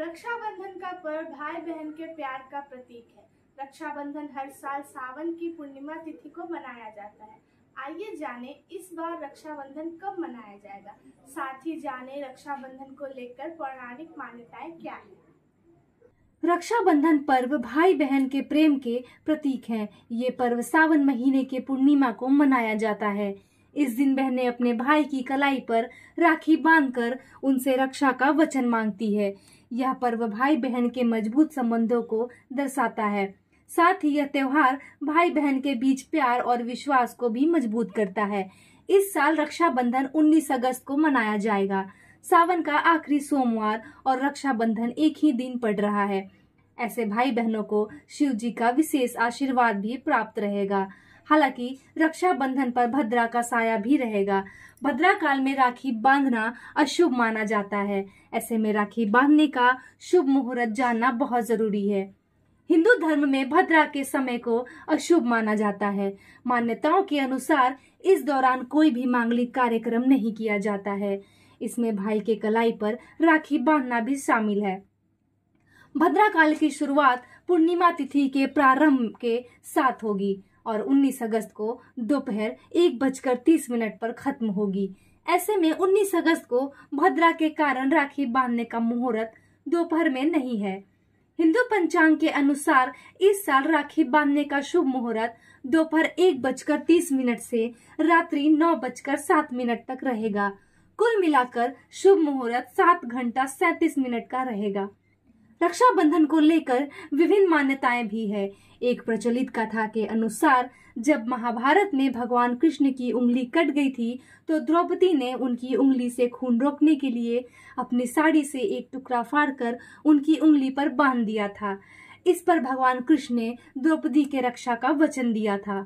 रक्षाबंधन का पर्व भाई बहन के प्यार का प्रतीक है रक्षाबंधन हर साल सावन की पूर्णिमा तिथि को मनाया जाता है आइए जाने इस बार रक्षाबंधन कब मनाया जाएगा साथ ही जाने रक्षाबंधन को लेकर पौराणिक मान्यताएं क्या है रक्षाबंधन पर्व भाई बहन के प्रेम के प्रतीक है ये पर्व सावन महीने के पूर्णिमा को मनाया जाता है इस दिन बहनें अपने भाई की कलाई पर राखी बांधकर उनसे रक्षा का वचन मांगती है यह पर्व भाई बहन के मजबूत संबंधों को दर्शाता है साथ ही यह त्योहार भाई बहन के बीच प्यार और विश्वास को भी मजबूत करता है इस साल रक्षाबंधन 19 अगस्त को मनाया जाएगा सावन का आखिरी सोमवार और रक्षाबंधन एक ही दिन पड़ रहा है ऐसे भाई बहनों को शिव जी का विशेष आशीर्वाद भी प्राप्त रहेगा हालांकि रक्षाबंधन पर भद्रा का साया भी रहेगा भद्रा काल में राखी बांधना अशुभ माना जाता है ऐसे में राखी बांधने का शुभ मुहूर्त जानना बहुत जरूरी है हिंदू धर्म में भद्रा के समय को अशुभ माना जाता है मान्यताओं के अनुसार इस दौरान कोई भी मांगलिक कार्यक्रम नहीं किया जाता है इसमें भाई के कलाई पर राखी बांधना भी शामिल है भद्रा काल की शुरुआत पूर्णिमा तिथि के प्रारंभ के साथ होगी और 19 अगस्त को दोपहर एक बजकर तीस मिनट पर खत्म होगी ऐसे में 19 अगस्त को भद्रा के कारण राखी बांधने का मुहूर्त दोपहर में नहीं है हिंदू पंचांग के अनुसार इस साल राखी बांधने का शुभ मुहूर्त दोपहर एक बजकर तीस मिनट से रात्रि नौ बजकर सात मिनट तक रहेगा कुल मिलाकर शुभ मुहूर्त सात घंटा सैतीस मिनट का रहेगा रक्षाबंधन को लेकर विभिन्न मान्यताएं भी है एक प्रचलित कथा के अनुसार जब महाभारत में भगवान कृष्ण की उंगली कट गई थी तो द्रौपदी ने उनकी उंगली से खून रोकने के लिए अपनी साड़ी से एक टुकड़ा फाड़कर उनकी उंगली पर बांध दिया था इस पर भगवान कृष्ण ने द्रौपदी के रक्षा का वचन दिया था